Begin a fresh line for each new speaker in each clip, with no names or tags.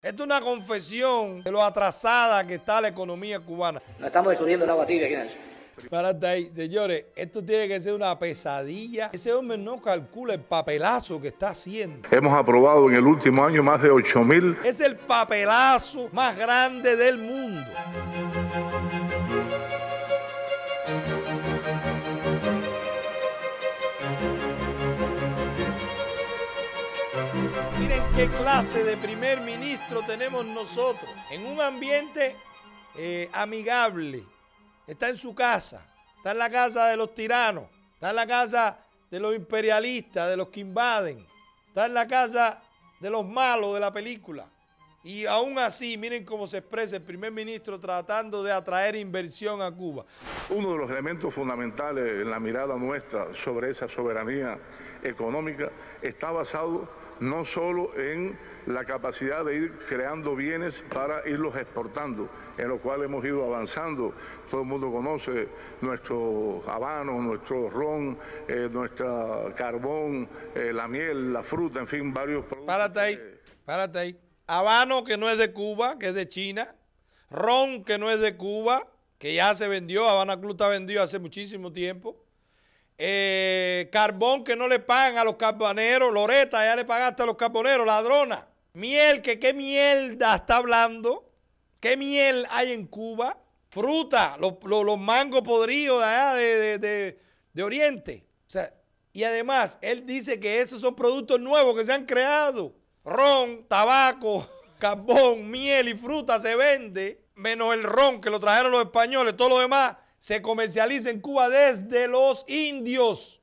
Esto es una confesión de lo atrasada que está la economía cubana. Nos estamos descubriendo la batida, tibia es? ahí, señores, esto tiene que ser una pesadilla. Ese hombre no calcula el papelazo que está haciendo.
Hemos aprobado en el último año más de 8 mil.
Es el papelazo más grande del mundo. qué clase de primer ministro tenemos nosotros. En un ambiente eh, amigable. Está en su casa. Está en la casa de los tiranos. Está en la casa de los imperialistas, de los que invaden. Está en la casa de los malos de la película. Y aún así, miren cómo se expresa el primer ministro tratando de atraer inversión a Cuba. Uno de los elementos fundamentales en la mirada nuestra sobre esa soberanía
económica está basado no solo en la capacidad de ir creando bienes para irlos exportando, en lo cual hemos ido avanzando. Todo el mundo conoce nuestro habano, nuestro ron, nuestro eh, nuestra carbón,
eh, la miel, la fruta, en fin, varios productos. Párate ahí, párate Habano que no es de Cuba, que es de China. Ron que no es de Cuba, que ya se vendió, Habana Club vendió hace muchísimo tiempo. Eh, carbón que no le pagan a los carboneros, Loreta, ya le pagaste a los carboneros, ladrona. Miel, que qué mierda está hablando, qué miel hay en Cuba, fruta, los, mangos podridos de allá de, Oriente. y además, él dice que esos son productos nuevos que se han creado. Ron, tabaco, carbón, miel y fruta se vende, menos el ron que lo trajeron los españoles, todo lo demás se comercializa en Cuba desde los indios.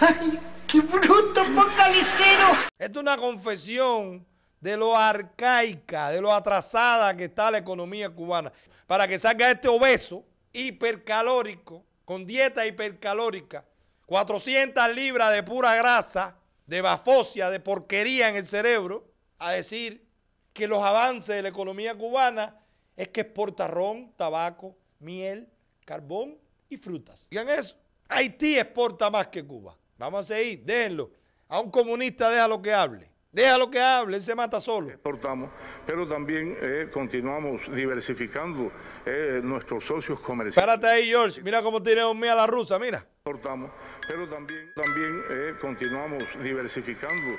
¡Ay, qué bruto, focalicero! Esto es una confesión de lo arcaica, de lo atrasada que está la economía cubana. Para que salga este obeso hipercalórico, con dieta hipercalórica, 400 libras de pura grasa, de bafosia, de porquería en el cerebro, a decir que los avances de la economía cubana es que exporta ron, tabaco, miel, carbón y frutas. Digan eso. Haití exporta más que Cuba. Vamos a seguir, déjenlo. A un comunista déjalo que hable. Déjalo que hable, él se mata solo. Exportamos,
pero también eh, continuamos diversificando eh, nuestros socios comerciales.
Párate ahí, George, mira cómo tiene dormida la rusa, mira.
Exportamos, pero también, también eh, continuamos diversificando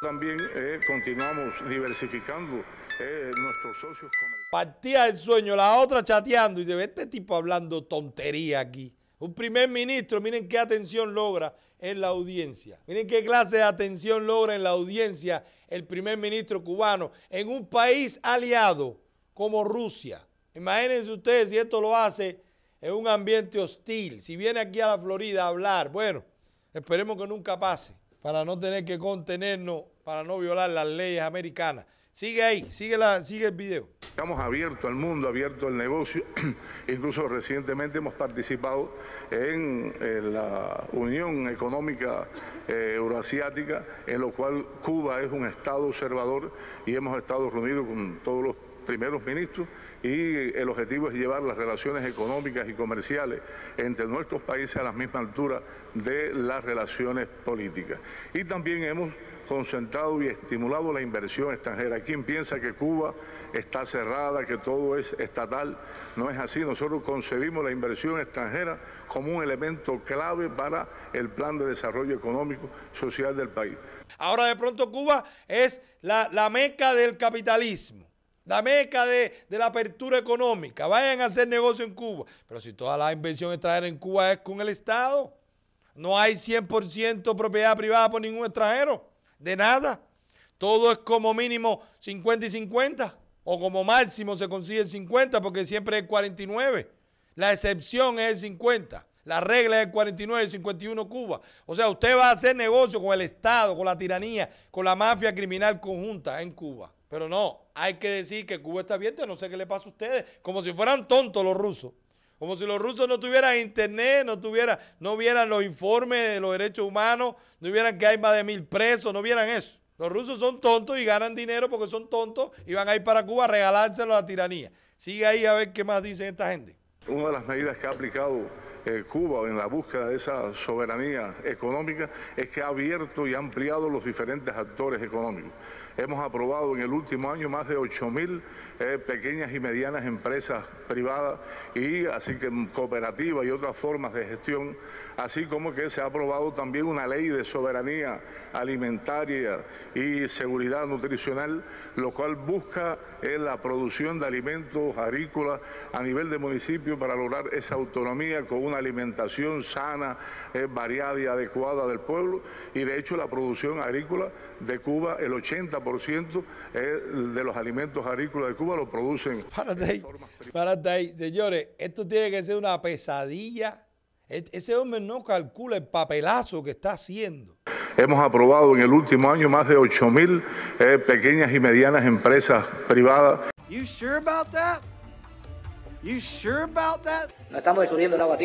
también eh, continuamos diversificando
eh, nuestros socios comerciales. Partía el sueño, la otra chateando y se ve este tipo hablando tontería aquí. Un primer ministro, miren qué atención logra en la audiencia. Miren qué clase de atención logra en la audiencia el primer ministro cubano en un país aliado como Rusia. Imagínense ustedes si esto lo hace en un ambiente hostil. Si viene aquí a la Florida a hablar, bueno, esperemos que nunca pase para no tener que contenernos, para no violar las leyes americanas. Sigue ahí,
sigue, la, sigue el video. Estamos abiertos al mundo, abierto al negocio. Incluso recientemente hemos participado en, la Unión Económica eh, Euroasiática, en lo cual Cuba es un Estado observador y hemos estado reunidos con todos los primeros ministros y el objetivo es llevar las relaciones económicas y comerciales entre nuestros países a la misma altura de las relaciones políticas. Y también hemos concentrado y estimulado la inversión extranjera. ¿Quién piensa que Cuba está cerrada, que todo es estatal? No es así. Nosotros concebimos la inversión extranjera como un elemento clave para el plan de desarrollo económico
social del país. Ahora de pronto Cuba es la, la meca del capitalismo la meca de, la apertura económica, vayan a hacer negocio en Cuba. Pero si toda la inversión extranjera en Cuba es con el Estado, no hay 100% propiedad privada por ningún extranjero, de nada. Todo es como mínimo 50 y 50, o como máximo se consigue el 50, porque siempre es 49. La excepción es el 50. La regla es el 49 y 51 Cuba. O sea, usted va a hacer negocio con el Estado, con la tiranía, con la mafia criminal conjunta en Cuba. Pero no, hay que decir que Cuba está abierta, no sé qué le pasa a ustedes, como si fueran tontos los rusos. Como si los rusos no tuvieran internet, no, tuvieran, no vieran los informes de los derechos humanos, no vieran que hay más de mil presos, no vieran eso. Los rusos son tontos y ganan dinero porque son tontos y van a ir para Cuba a regalárselo a la tiranía. Sigue ahí a ver qué más dicen esta gente. Una de las medidas
que ha aplicado eh, Cuba en la búsqueda de esa soberanía económica es que ha abierto y ha ampliado los diferentes actores económicos. Hemos aprobado en el último año más de 8.000 eh, pequeñas y medianas empresas privadas y así que mm, cooperativas y otras formas de gestión, así como que se ha aprobado también una ley de soberanía alimentaria y seguridad nutricional, lo cual busca eh, la producción de alimentos agrícolas a nivel de municipio para lograr esa autonomía con una alimentación sana, variada y adecuada del pueblo. Y de hecho la producción agrícola de Cuba, el 80% de los alimentos agrícolas de Cuba lo producen.
Párate ahí, Señores, esto tiene que ser una pesadilla. E-, ese hombre no calcula el papelazo que está haciendo.
Hemos aprobado en el último año más de 8 mil eh, pequeñas y medianas empresas privadas.
You sure about that? No estamos descubriendo el agua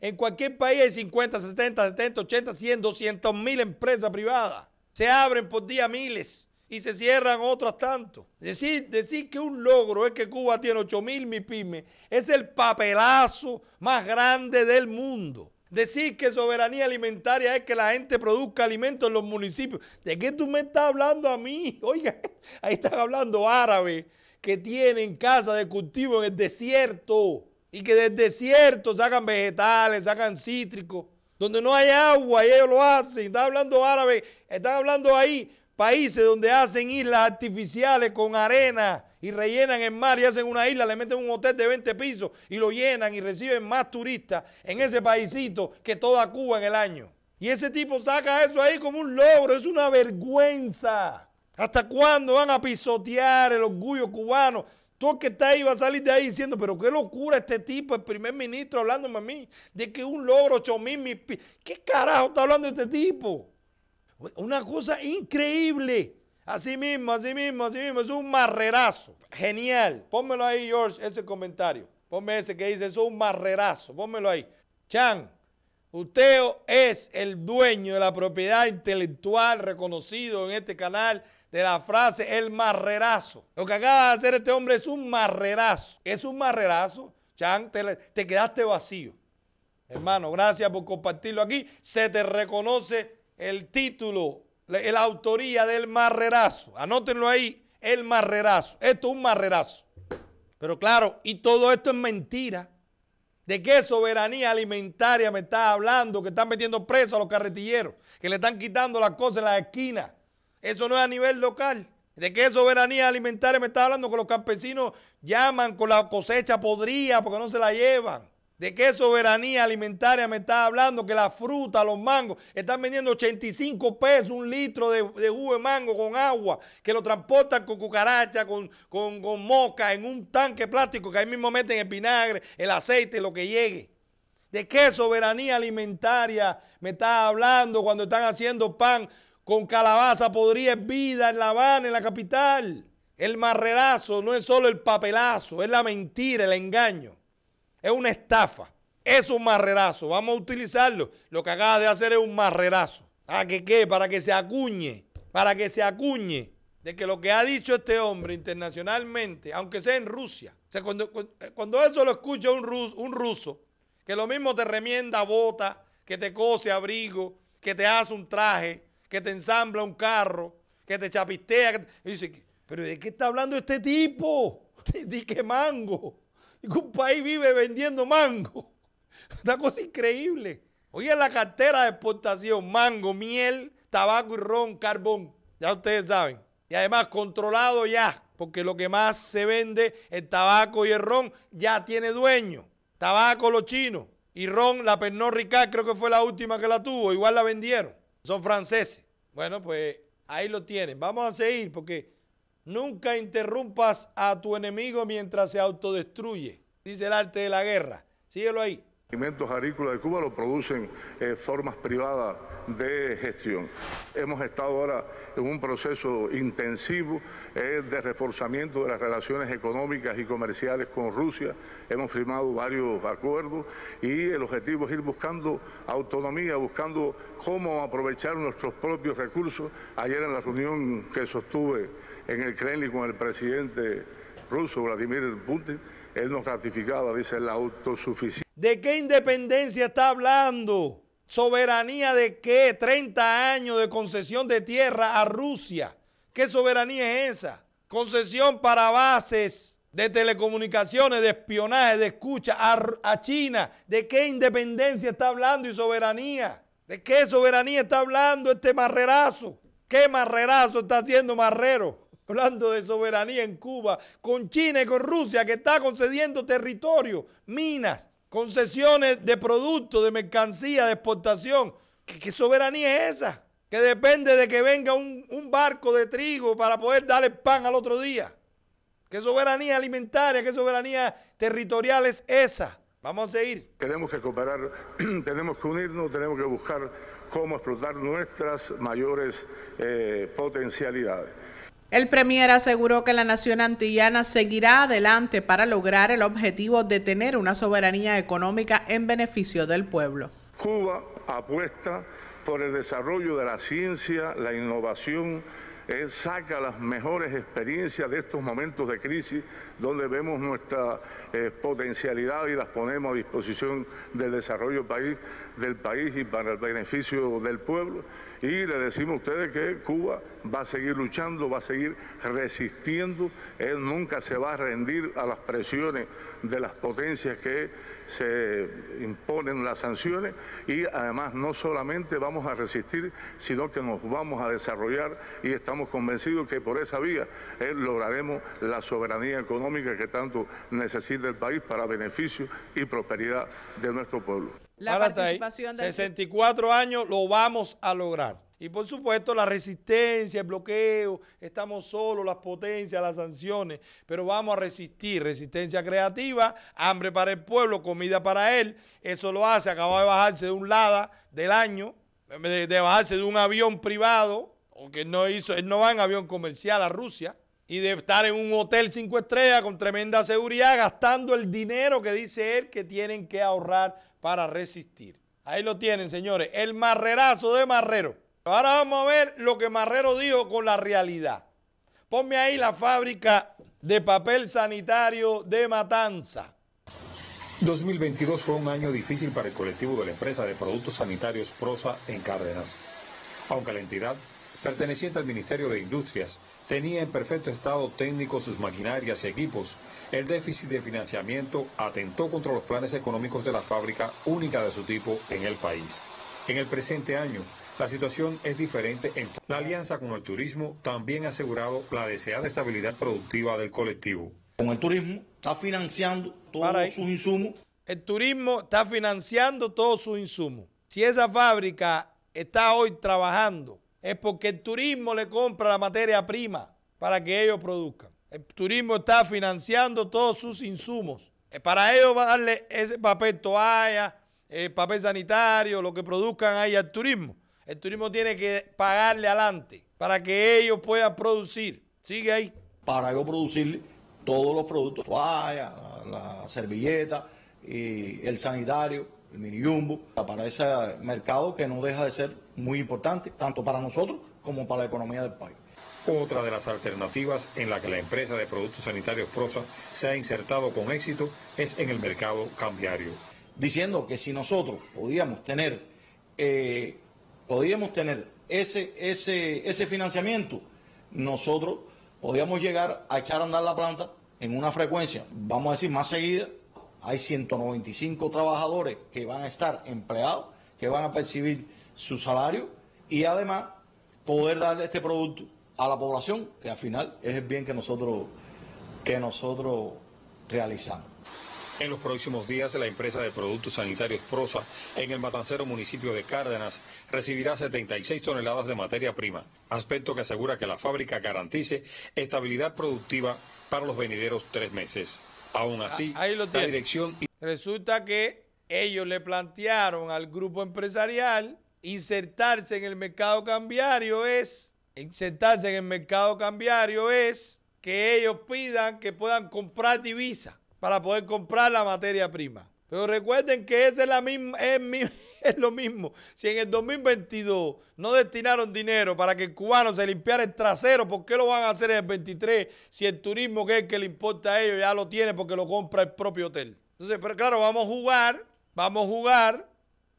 En cualquier país hay 50, 60, 70, 80, 100, 200 mil empresas privadas. Se abren por día miles y se cierran otras tantos. Decir, decir que un logro es que Cuba tiene 8 mil pymes. es el papelazo más grande del mundo. Decir que soberanía alimentaria es que la gente produzca alimentos en los municipios. ¿De qué tú me estás hablando a mí? Oiga, ahí están hablando árabe que tienen casa de cultivo en el desierto y que del desierto sacan vegetales, sacan cítricos, donde no hay agua y ellos lo hacen. Están hablando árabe, están hablando ahí países donde hacen islas artificiales con arena y rellenan el mar y hacen una isla, le meten un hotel de 20 pisos y lo llenan y reciben más turistas en ese paisito que toda Cuba en el año. Y ese tipo saca eso ahí como un logro, es una vergüenza. ¿Hasta cuándo van a pisotear el orgullo cubano? Tú que está ahí va a salir de ahí diciendo, pero qué locura este tipo, el primer ministro, hablándome a mí de que un logro, Chomín mil, ¿Qué carajo está hablando este tipo? Una cosa increíble. Así mismo, así mismo, así mismo. Es un marrerazo. Genial. Pónmelo ahí, George, ese comentario. Pónme ese que dice, es un marrerazo. Pónmelo ahí. Chan, usted es el dueño de la propiedad intelectual reconocido en este canal de la frase el marrerazo. Lo que acaba de hacer este hombre es un marrerazo. Es un marrerazo. Chan, te, quedaste vacío. Hermano, gracias por compartirlo aquí. Se te reconoce el título, la, autoría del marrerazo. Anótenlo ahí, el marrerazo. Esto es un marrerazo. Pero claro, y todo esto es mentira. ¿De qué soberanía alimentaria me estás hablando? Que están metiendo preso a los carretilleros, que le están quitando las cosas en las esquinas, eso no es a nivel local. ¿De qué soberanía alimentaria me está hablando? Que los campesinos llaman con la cosecha podría porque no se la llevan. ¿De qué soberanía alimentaria me está hablando? Que la fruta, los mangos, están vendiendo 85 pesos un litro de, de jugo de mango con agua, que lo transportan con cucaracha, con, con, con moca, en un tanque plástico, que ahí mismo meten el vinagre, el aceite, lo que llegue. ¿De qué soberanía alimentaria me está hablando cuando están haciendo pan con calabaza podría vida en La Habana, en la capital. El marrerazo no es solo el papelazo, es la mentira, el engaño. Es una estafa. Es un marrerazo. Vamos a utilizarlo. Lo que acaba de hacer es un marrerazo. ¿Para que qué? Para que se acuñe. Para que se acuñe de que lo que ha dicho este hombre internacionalmente, aunque sea en Rusia, eh, cuando, eso lo escucha un ruso, un ruso, que lo mismo te remienda bota, que te cose abrigo, que te hace un traje, que te ensambla un carro, que te chapistea. dice, pero ¿de qué está hablando este tipo? Dice que mango. Dice, un país vive vendiendo mango. Una cosa increíble. Hoy en la cartera de exportación, mango, miel, tabaco y ron, carbón. Ya ustedes saben. Y además controlado ya, porque lo que más se vende, el tabaco y el ron, ya tiene dueño. Tabaco los chinos y ron, la Pernod Ricard creo que fue la última que la tuvo, igual la vendieron son franceses. Bueno, pues ahí lo tienen. Vamos a seguir porque nunca interrumpas a tu enemigo mientras se autodestruye. Dice el arte de la guerra. Síguelo ahí. Los alimentos agrícolas de Cuba lo producen eh, formas privadas de
gestión. Hemos estado ahora en un proceso intensivo eh, de reforzamiento de las relaciones económicas y comerciales con Rusia. Hemos firmado varios acuerdos y el objetivo es ir buscando autonomía, buscando cómo aprovechar nuestros propios recursos. Ayer en la reunión que sostuve en el Kremlin con el presidente ruso Vladimir Putin, él nos ratificaba, dice, la autosuficiencia
¿De qué independencia está hablando? ¿Soberanía de qué? 30 años de concesión de tierra a Rusia. ¿Qué soberanía es esa? Concesión para bases de telecomunicaciones, de espionaje, de escucha a, China. ¿De qué independencia está hablando y soberanía? ¿De qué soberanía está hablando este marrerazo? ¿Qué marrerazo está haciendo Marrero? Hablando de soberanía en Cuba, con China y con Rusia, que está concediendo territorio, minas, concesiones de productos, de mercancía, de exportación. ¿Qué, soberanía es esa? Que depende de que venga un, barco de trigo para poder darle pan al otro día. ¿Qué soberanía alimentaria, qué soberanía territorial es esa? Vamos a seguir. Tenemos que cooperar, tenemos que unirnos, tenemos que buscar cómo explotar nuestras
mayores eh, potencialidades.
El Premier aseguró que la nación antillana seguirá adelante para lograr el objetivo de tener una soberanía económica en beneficio del pueblo.
Cuba apuesta por el desarrollo de la ciencia, la innovación, eh, saca las mejores experiencias de estos momentos de crisis donde vemos nuestra eh, potencialidad y las ponemos a disposición del desarrollo del país y para el beneficio del pueblo. Y le decimos a ustedes que Cuba va a seguir luchando, va a seguir resistiendo, él nunca se va a rendir a las presiones de las potencias que se imponen las sanciones y además no solamente vamos a resistir, sino que nos vamos a desarrollar y estamos convencidos que por esa vía eh, lograremos la soberanía económica que tanto necesita el país para beneficio y prosperidad de nuestro pueblo.
La participación 64 años lo vamos a lograr. Y por supuesto la resistencia, el bloqueo, estamos solos, las potencias, las sanciones, pero vamos a resistir, resistencia creativa, hambre para el pueblo, comida para él, eso lo hace, acaba de bajarse de un lado del año, de, bajarse de un avión privado, aunque no hizo, él no va en avión comercial a Rusia, y de estar en un hotel cinco estrellas con tremenda seguridad, gastando el dinero que dice él que tienen que ahorrar para resistir. Ahí lo tienen, señores, el marrerazo de Marrero. Ahora vamos a ver lo que Marrero dijo con la realidad. Ponme ahí la fábrica de papel sanitario de Matanza.
2022 fue un año difícil para el colectivo de la empresa de productos sanitarios Prosa en Cárdenas. Aunque la entidad perteneciente al Ministerio de Industrias, tenía en perfecto estado técnico sus maquinarias y equipos. El déficit de financiamiento atentó contra los planes económicos de la fábrica única de su tipo en el país. En el presente año, la situación es diferente en la alianza con el turismo también ha asegurado la deseada estabilidad productiva del colectivo.
Con el turismo está financiando todos sus insumos. El turismo está financiando todos sus insumos. Si esa fábrica está hoy trabajando es porque el turismo le compra la materia prima para que ellos produzcan. El turismo está financiando todos sus insumos. Eh, para ellos va a darle ese papel toalla, el eh, papel sanitario, lo que produzcan ahí al turismo. El turismo tiene que pagarle adelante para que ellos puedan producir. Sigue ahí. Para ellos producir todos los productos, toalla, la, servilleta, y el sanitario, el mini jumbo, para ese mercado que no deja de ser muy importante, tanto para nosotros como para la economía del país.
Otra de las alternativas en la que la empresa de productos sanitarios Prosa se ha insertado con éxito es en el mercado cambiario.
Diciendo que si nosotros podíamos tener, eh, tener ese, ese, ese financiamiento, nosotros podíamos llegar a echar a andar la planta en una frecuencia, vamos a decir, más seguida. Hay 195 trabajadores que van a estar empleados, que van a percibir su salario y además poder dar este producto a la población, que al final es el bien que nosotros, que nosotros realizamos.
En los próximos días, la empresa de productos sanitarios Prosa, en el matancero municipio de Cárdenas, recibirá 76 toneladas de materia prima, aspecto que asegura que la fábrica garantice estabilidad productiva para los venideros tres meses. Aún ah, así, la dirección...
Resulta que ellos le plantearon al grupo empresarial insertarse en el mercado cambiario es, insertarse en el mercado cambiario es que ellos pidan que puedan comprar divisas para poder comprar la materia prima. Pero recuerden que esa es la misma, es, lo mismo. Si en el 2022 no destinaron dinero para que el cubano se limpiara el trasero, ¿por qué lo van a hacer en el 23 si el turismo que es que le importa a ellos ya lo tiene porque lo compra el propio hotel? Entonces, pero claro, vamos a jugar, vamos a jugar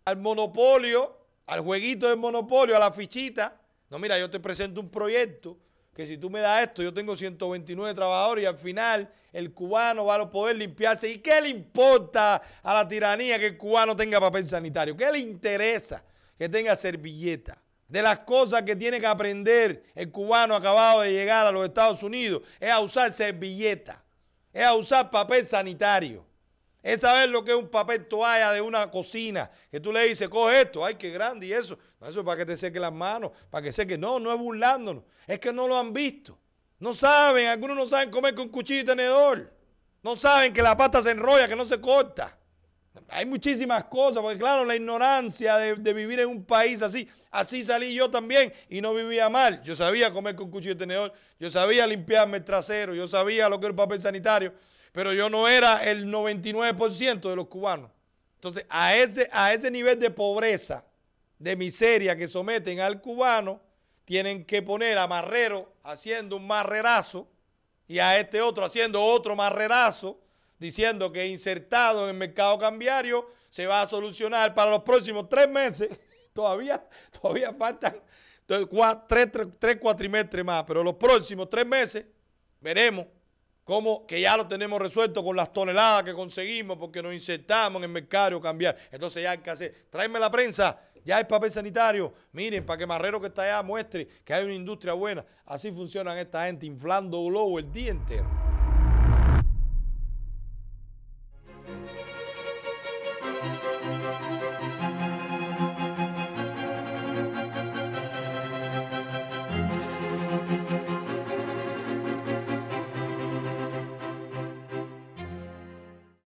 al monopolio al jueguito del monopolio, a la fichita. No, mira, yo te presento un proyecto que si tú me das esto, yo tengo 129 trabajadores y al final el cubano va a poder limpiarse. ¿Y qué le importa a la tiranía que el cubano tenga papel sanitario? ¿Qué le interesa que tenga servilleta? De las cosas que tiene que aprender el cubano acabado de llegar a los Estados Unidos es a usar servilleta, es a usar papel sanitario. Es saber lo que es un papel toalla de una cocina. Que tú le dices, coge esto, ay, qué grande y eso. No, eso es para que te seque las manos, para que seque. No, no es burlándonos. Es que no lo han visto. No saben, algunos no saben comer con cuchillo y tenedor. No saben que la pasta se enrolla, que no se corta. Hay muchísimas cosas, porque claro, la ignorancia de, vivir en un país así, así salí yo también y no vivía mal. Yo sabía comer con cuchillo y tenedor, yo sabía limpiarme el trasero, yo sabía lo que era el papel sanitario, pero yo no era el 99% de los cubanos. Entonces, a ese, a ese nivel de pobreza, de miseria que someten al cubano, tienen que poner a Marrero haciendo un marrerazo y a este otro haciendo otro marrerazo diciendo que insertado en el mercado cambiario se va a solucionar para los próximos tres meses. Todavía, todavía faltan tres, cuatrimestres más, pero los próximos tres meses veremos cómo que ya lo tenemos resuelto con las toneladas que conseguimos porque nos insertamos en el mercado cambiar. Entonces ya hay que hacer, tráeme la prensa, ya hay papel sanitario, miren, para que Marrero que está allá muestre que hay una industria buena. Así funcionan esta gente, inflando globo el día entero.